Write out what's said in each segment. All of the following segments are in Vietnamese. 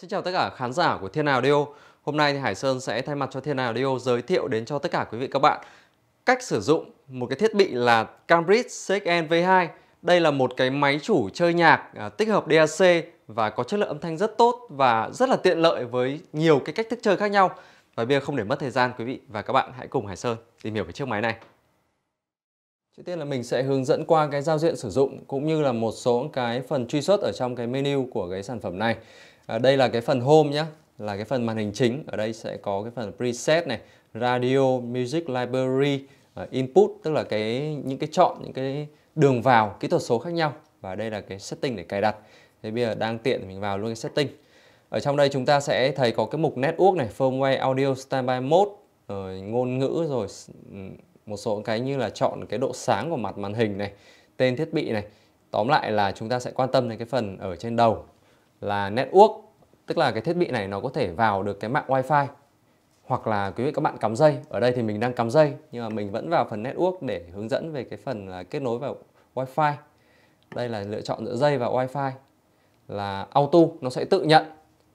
Xin chào tất cả khán giả của Thiên Nào Audio. Hôm nay thì Hải Sơn sẽ thay mặt cho Thiên Nào Audio giới thiệu đến cho tất cả quý vị các bạn cách sử dụng một cái thiết bị là Cambridge CXN V2. Đây là một cái máy chủ chơi nhạc à, tích hợp DAC và có chất lượng âm thanh rất tốt và rất là tiện lợi với nhiều cái cách thức chơi khác nhau. Và bây giờ không để mất thời gian quý vị và các bạn hãy cùng Hải Sơn tìm hiểu về chiếc máy này. Trước tiên là mình sẽ hướng dẫn qua cái giao diện sử dụng cũng như là một số cái phần truy xuất ở trong cái menu của cái sản phẩm này à, đây là cái phần home nhé là cái phần màn hình chính ở đây sẽ có cái phần preset này radio music library uh, input tức là cái những cái chọn những cái đường vào kỹ thuật số khác nhau và đây là cái setting để cài đặt thế bây giờ đang tiện mình vào luôn cái setting ở trong đây chúng ta sẽ thấy có cái mục network này firmware audio standby mode rồi ngôn ngữ rồi một số cái như là chọn cái độ sáng của mặt màn hình này tên thiết bị này tóm lại là chúng ta sẽ quan tâm đến cái phần ở trên đầu là network tức là cái thiết bị này nó có thể vào được cái mạng wifi hoặc là quý vị các bạn cắm dây ở đây thì mình đang cắm dây nhưng mà mình vẫn vào phần network để hướng dẫn về cái phần là kết nối vào wifi đây là lựa chọn giữa dây và wifi là auto nó sẽ tự nhận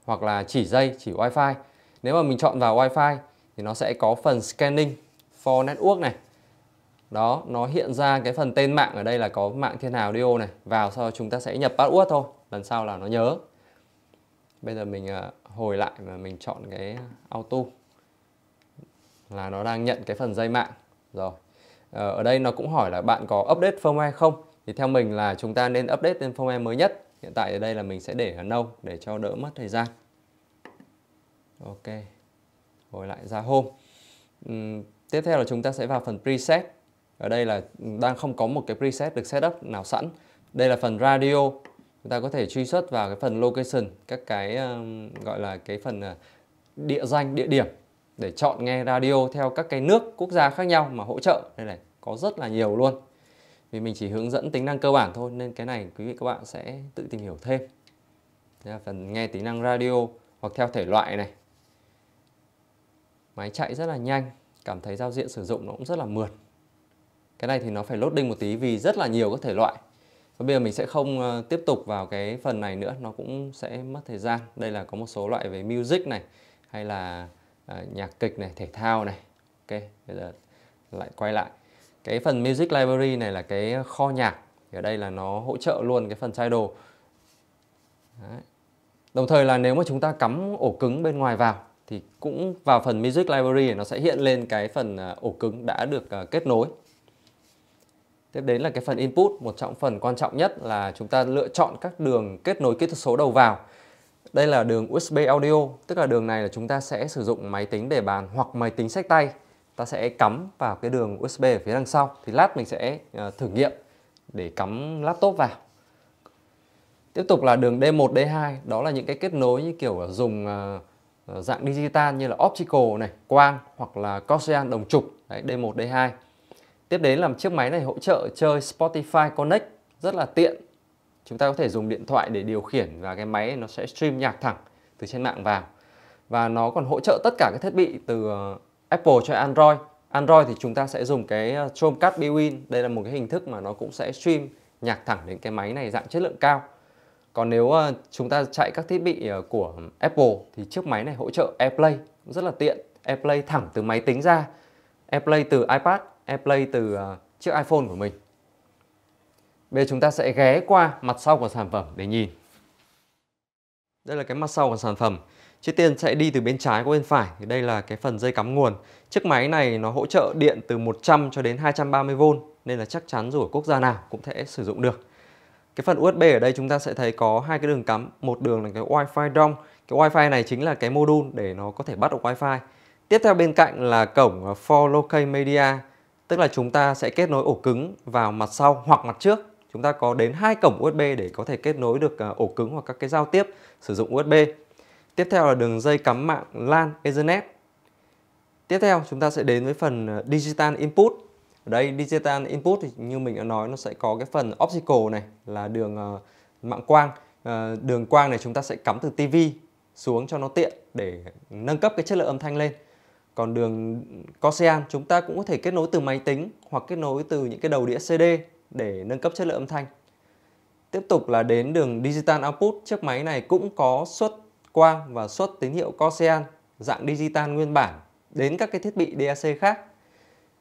hoặc là chỉ dây chỉ wifi nếu mà mình chọn vào wifi thì nó sẽ có phần scanning for network này đó nó hiện ra cái phần tên mạng ở đây là có mạng thiên hào dio này vào sau chúng ta sẽ nhập password thôi lần sau là nó nhớ bây giờ mình à, hồi lại và mình chọn cái auto là nó đang nhận cái phần dây mạng rồi ờ, ở đây nó cũng hỏi là bạn có update firmware không thì theo mình là chúng ta nên update lên firmware mới nhất hiện tại ở đây là mình sẽ để ở nâu để cho đỡ mất thời gian ok hồi lại ra home uhm, tiếp theo là chúng ta sẽ vào phần preset ở đây là ừ, đang không có một cái preset được setup nào sẵn đây là phần radio chúng ta có thể truy xuất vào cái phần location các cái uh, gọi là cái phần uh, địa danh địa điểm để chọn nghe radio theo các cái nước quốc gia khác nhau mà hỗ trợ đây này có rất là nhiều luôn vì mình chỉ hướng dẫn tính năng cơ bản thôi nên cái này quý vị các bạn sẽ tự tìm hiểu thêm đây là phần nghe tính năng radio hoặc theo thể loại này máy chạy rất là nhanh cảm thấy giao diện sử dụng nó cũng rất là mượt cái này thì nó phải loading một tí vì rất là nhiều các thể loại và bây giờ mình sẽ không ờ, tiếp tục vào cái phần này nữa nó cũng sẽ mất thời gian đây là có một số loại về music này hay là uh, nhạc kịch này thể thao này ok bây giờ lại quay lại cái phần music library này là cái kho nhạc thì ở đây là nó hỗ trợ luôn cái phần title Đấy. đồng thời là nếu mà chúng ta cắm ổ cứng bên ngoài vào thì cũng vào phần music library nó sẽ hiện lên cái phần ờ, ổ cứng đã được kết nối Tiếp đến là cái phần input, một trọng phần quan trọng nhất là chúng ta lựa chọn các đường kết nối kỹ thuật số đầu vào. Đây là đường USB audio, tức là đường này là chúng ta sẽ sử dụng máy tính để bàn hoặc máy tính sách tay. Ta sẽ cắm vào cái đường USB ở phía đằng sau. Thì lát mình sẽ ờ, thử nghiệm để cắm laptop vào. Tiếp tục là đường D1, D2, đó là những cái kết nối như kiểu dùng ờ, ờ, dạng digital như là optical này, quang hoặc là coaxial đồng trục, Đấy, D1, D2. Tiếp đến là chiếc máy này hỗ trợ chơi Spotify Connect rất là tiện. Chúng ta có thể dùng điện thoại để điều khiển và cái máy nó sẽ stream nhạc thẳng từ trên mạng vào. Và nó còn hỗ trợ tất cả các thiết bị từ ờ, Apple cho Android. Android thì chúng ta sẽ dùng cái ờ, Chromecast built-in. Đây là một cái hình thức mà nó cũng sẽ stream nhạc thẳng đến cái máy này dạng chất lượng cao. Còn nếu ờ, chúng ta chạy các thiết bị của Apple thì chiếc máy này hỗ trợ AirPlay rất là tiện. AirPlay thẳng từ máy tính ra AirPlay từ iPad, AirPlay từ à, chiếc iPhone của mình. Bây giờ chúng ta sẽ ghé qua mặt sau của sản phẩm để nhìn. Đây là cái mặt sau của sản phẩm. Trước tiên sẽ đi từ bên trái qua bên phải. Thì đây là cái phần dây cắm nguồn. Chiếc máy này nó hỗ trợ điện từ 100 cho đến 230V nên là chắc chắn dù ở quốc gia nào cũng sẽ sử dụng được. Cái phần USB ở đây chúng ta sẽ thấy có hai cái đường cắm, một đường là cái Wi-Fi dong. Cái Wi-Fi này chính là cái module để nó có thể bắt được Wi-Fi. Tiếp theo bên cạnh là cổng For Local Media, tức là chúng ta sẽ kết nối ổ cứng vào mặt sau hoặc mặt trước. Chúng ta có đến hai cổng USB để có thể kết nối được à, ổ cứng hoặc các cái giao tiếp sử dụng USB. Tiếp theo là đường dây cắm mạng LAN Ethernet. Tiếp theo chúng ta sẽ đến với phần à, Digital Input. Ở đây Digital Input thì như mình đã nói nó sẽ có cái phần optical này là đường à, mạng quang. Đường quang này chúng ta sẽ cắm từ TV xuống cho nó tiện để nâng cấp cái chất lượng âm thanh lên. Còn đường COSEAN chúng ta cũng có thể kết nối từ máy tính hoặc kết nối từ những cái đầu đĩa CD để nâng cấp chất lượng âm thanh. Tiếp tục là đến đường Digital Output, chiếc máy này cũng có xuất quang và xuất tín hiệu COSEAN dạng digital nguyên bản đến các cái thiết bị DAC khác.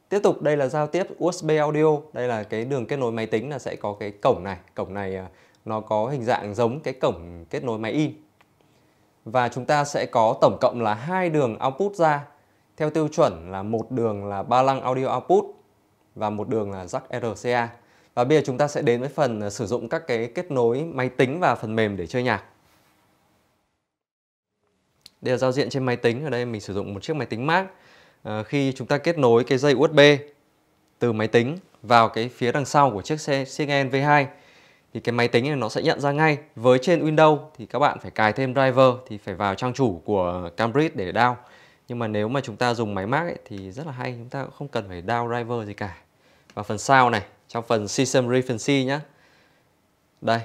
Tiếp tục đây là giao tiếp USB audio, đây là cái đường kết nối máy tính là sẽ có cái cổng này, cổng này à, nó có hình dạng giống cái cổng kết nối máy in. Và chúng ta sẽ có tổng cộng là hai đường output ra theo tiêu chuẩn là một đường là ba lăng audio output và một đường là jack RCA. Và bây giờ chúng ta sẽ đến với phần ờ, sử dụng các cái kết nối máy tính và phần mềm để chơi nhạc. Đây là giao diện trên máy tính, ở đây mình sử dụng một chiếc máy tính Mac. À, khi chúng ta kết nối cái dây USB từ máy tính vào cái phía đằng sau của chiếc xe CN V2 thì cái máy tính này nó sẽ nhận ra ngay. Với trên Windows thì các bạn phải cài thêm driver thì phải vào trang chủ của Cambridge để download nhưng mà nếu mà chúng ta dùng máy Mac ấy, thì rất là hay chúng ta cũng không cần phải down driver gì cả và phần sau này trong phần system reference nhá đây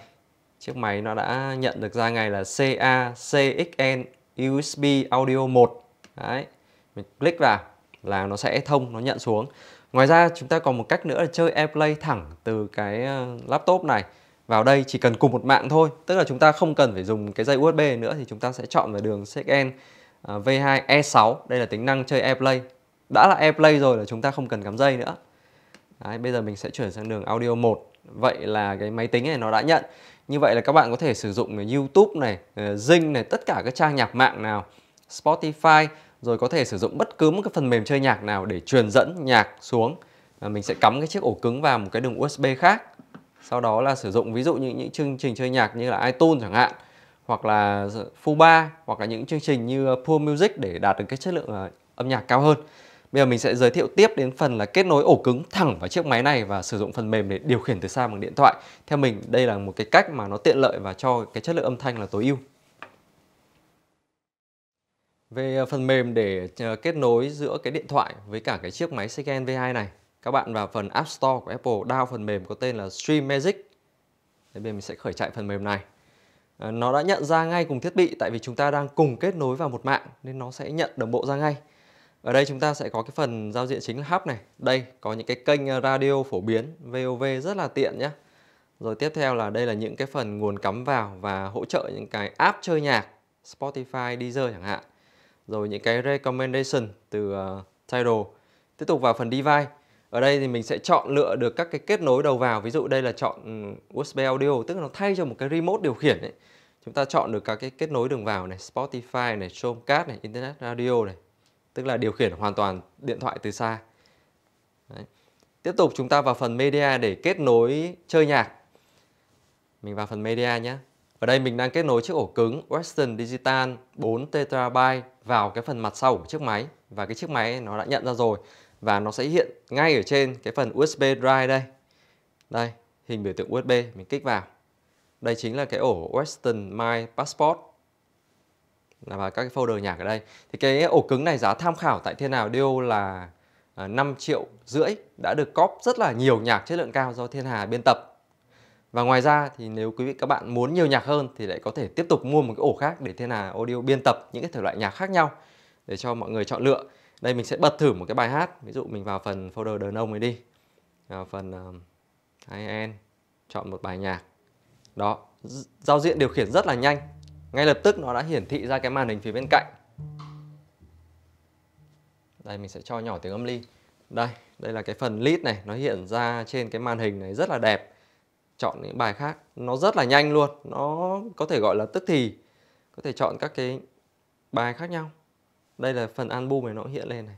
chiếc máy nó đã nhận được ra ngay là CA CXN USB audio 1 đấy mình click vào là nó sẽ thông nó nhận xuống ngoài ra chúng ta còn một cách nữa là chơi AirPlay thẳng từ cái ờ, laptop này vào đây chỉ cần cùng một mạng thôi tức là chúng ta không cần phải dùng cái dây USB nữa thì chúng ta sẽ chọn vào đường CXN À, V2 E6 đây là tính năng chơi AirPlay đã là AirPlay rồi là chúng ta không cần cắm dây nữa Đấy, bây giờ mình sẽ chuyển sang đường audio 1 vậy là cái máy tính này nó đã nhận như vậy là các bạn có thể sử dụng YouTube này ờ, Zing này tất cả các trang nhạc mạng nào Spotify rồi có thể sử dụng bất cứ một cái phần mềm chơi nhạc nào để truyền dẫn nhạc xuống à, mình sẽ cắm cái chiếc ổ cứng vào một cái đường USB khác sau đó là sử dụng ví dụ như những chương trình chơi nhạc như là iTunes chẳng hạn hoặc là full bar hoặc là những chương trình như Pool Music để đạt được cái chất lượng ờ, âm nhạc cao hơn. Bây giờ mình sẽ giới thiệu tiếp đến phần là kết nối ổ cứng thẳng vào chiếc máy này và sử dụng phần mềm để điều khiển từ xa bằng điện thoại. Theo mình đây là một cái cách mà nó tiện lợi và cho cái chất lượng âm thanh là tối ưu. Về ờ, phần mềm để ờ, kết nối giữa cái điện thoại với cả cái chiếc máy Scan V2 này, các bạn vào phần App Store của Apple download phần mềm có tên là Stream Magic. Đây bên mình sẽ khởi chạy phần mềm này. Ờ, nó đã nhận ra ngay cùng thiết bị tại vì chúng ta đang cùng kết nối vào một mạng nên nó sẽ nhận đồng bộ ra ngay. Ở đây chúng ta sẽ có cái phần giao diện chính là hub này. Đây có những cái kênh ờ, radio phổ biến VOV rất là tiện nhé. Rồi tiếp theo là đây là những cái phần nguồn cắm vào và hỗ trợ những cái app chơi nhạc Spotify, Deezer chẳng hạn. Rồi những cái recommendation từ uh, ờ, title. Tiếp tục vào phần device ở đây thì mình sẽ chọn lựa được các cái kết nối đầu vào ví dụ đây là chọn ừ, USB audio tức là nó thay cho một cái remote điều khiển ấy. chúng ta chọn được các cái kết nối đường vào này Spotify này Chromecast này Internet Radio này tức là điều khiển hoàn toàn điện thoại từ xa Đấy. tiếp tục chúng ta vào phần media để kết nối chơi nhạc mình vào phần media nhé ở đây mình đang kết nối chiếc ổ cứng Western Digital 4 TB vào cái phần mặt sau của chiếc máy và cái chiếc máy nó đã nhận ra rồi và nó sẽ hiện ngay ở trên cái phần USB drive đây. Đây, hình biểu tượng USB mình kích vào. Đây chính là cái ổ Western My Passport và các cái folder nhạc ở đây. Thì cái ổ cứng này giá tham khảo tại Thiên Hà Audio là 5 à, triệu rưỡi đã được cóp rất là nhiều nhạc chất lượng cao do Thiên Hà biên tập. Và ngoài ra thì nếu quý vị các bạn muốn nhiều nhạc hơn thì lại có thể tiếp tục mua một cái ổ khác để Thiên Hà Audio biên tập những cái thể loại nhạc khác nhau để cho mọi người chọn lựa đây mình sẽ bật thử một cái bài hát ví dụ mình vào phần folder đờn ông ấy đi vào phần ờ, IN um, chọn một bài nhạc đó giao diện điều khiển rất là nhanh ngay lập tức nó đã hiển thị ra cái màn hình phía bên cạnh đây mình sẽ cho nhỏ tiếng âm ly đây đây là cái phần lead này nó hiện ra trên cái màn hình này rất là đẹp chọn những bài khác nó rất là nhanh luôn nó có thể gọi là tức thì có thể chọn các cái bài khác nhau đây là phần album này nó hiện lên này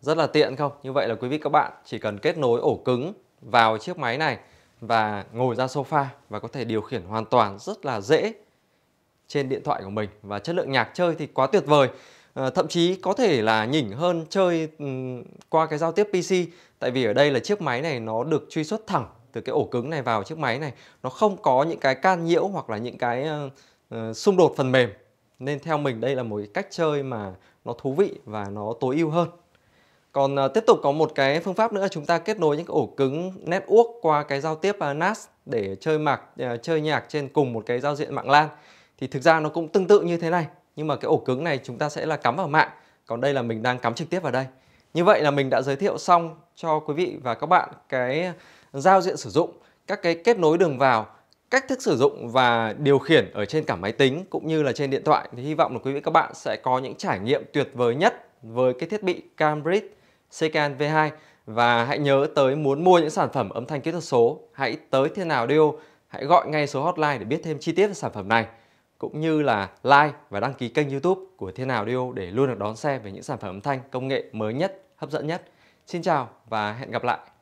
rất là tiện không như vậy là quý vị các bạn chỉ cần kết nối ổ cứng vào chiếc máy này và ngồi ra sofa và có thể điều khiển hoàn toàn rất là dễ trên điện thoại của mình và chất lượng nhạc chơi thì quá tuyệt vời ờ, thậm chí có thể là nhỉnh hơn chơi ừ, qua cái giao tiếp PC tại vì ở đây là chiếc máy này nó được truy xuất thẳng từ cái ổ cứng này vào chiếc máy này nó không có những cái can nhiễu hoặc là những cái uh, xung đột phần mềm nên theo mình đây là một cái cách chơi mà nó thú vị và nó tối ưu hơn còn uh, tiếp tục có một cái phương pháp nữa là chúng ta kết nối những ổ cứng network qua cái giao tiếp uh, NAS để chơi mạc uh, chơi nhạc trên cùng một cái giao diện mạng LAN. Thì thực ra nó cũng tương tự như thế này, nhưng mà cái ổ cứng này chúng ta sẽ là cắm vào mạng, còn đây là mình đang cắm trực tiếp vào đây. Như vậy là mình đã giới thiệu xong cho quý vị và các bạn cái giao diện sử dụng, các cái kết nối đường vào cách thức sử dụng và điều khiển ở trên cả máy tính cũng như là trên điện thoại thì hy vọng là quý vị các bạn sẽ có những trải nghiệm tuyệt vời nhất với cái thiết bị Cambridge CKN V2 và hãy nhớ tới muốn mua những sản phẩm âm thanh kỹ thuật số hãy tới Thiên Nào Audio hãy gọi ngay số hotline để biết thêm chi tiết về sản phẩm này cũng như là like và đăng ký kênh YouTube của Thiên Nào Audio để luôn được đón xem về những sản phẩm âm thanh công nghệ mới nhất, hấp dẫn nhất. Xin chào và hẹn gặp lại.